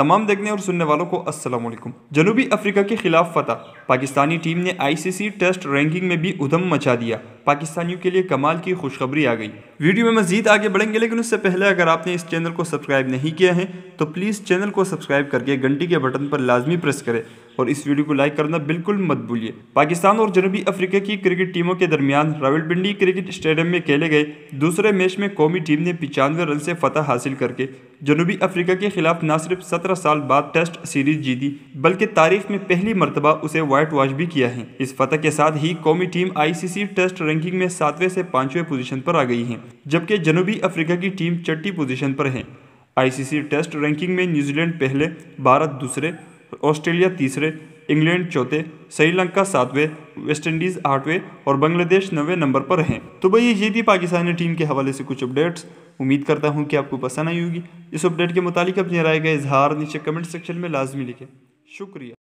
तमाम देखने और सुनने वालों को असल जनूबी अफ्रीका के खिलाफ फतह पाकिस्तानी टीम ने आईसीसी टेस्ट रैंकिंग में भी उधम मचा दिया पाकिस्तानियों के लिए कमाल की खुशखबरी आ गई वीडियो में मजीद आगे बढ़ेंगे लेकिन उससे पहले अगर आपने इस चैनल को सब्सक्राइब नहीं किया है तो प्लीज़ चैनल को सब्सक्राइब करके घंटी के बटन पर लाजमी प्रेस करें और इस वीडियो को लाइक करना बिल्कुल मत भूलिए पाकिस्तान और जनूबी अफ्रीका की क्रिकेट टीमों के दरमियान रावलपिंडी क्रिकेट स्टेडियम में खेले गए दूसरे मैच में कौमी टीम ने पिचानवे रन से फतह हासिल करके जनूबी अफ्रीका के खिलाफ न सिर्फ सत्रह साल बाद टेस्ट सीरीज जीती बल्कि तारीख में पहली मरतबा उसे वाइट वॉश भी किया है इस फतह के साथ ही कौमी टीम सी टेस्ट रैंक रैंकिंग में सातवें से पांचवें पोजीशन पर आ गई है जबकि जनूबी अफ्रीका की टीम चट्टी पोजीशन पर है आईसीसी टेस्ट रैंकिंग में न्यूजीलैंड पहले भारत दूसरे ऑस्ट्रेलिया तीसरे इंग्लैंड चौथे श्रीलंका सातवें वेस्टइंडीज़ आठवें और बांग्लादेश नवे नंबर पर हैं तो भैया ये थी पाकिस्तानी टीम के हवाले से कुछ अपडेट्स उम्मीद करता हूँ कि आपको पसंद आई होगी इस अपडेट के मुताबिक अपने राय का इजहार नीचे कमेंट सेक्शन में लाजमी लिखें शुक्रिया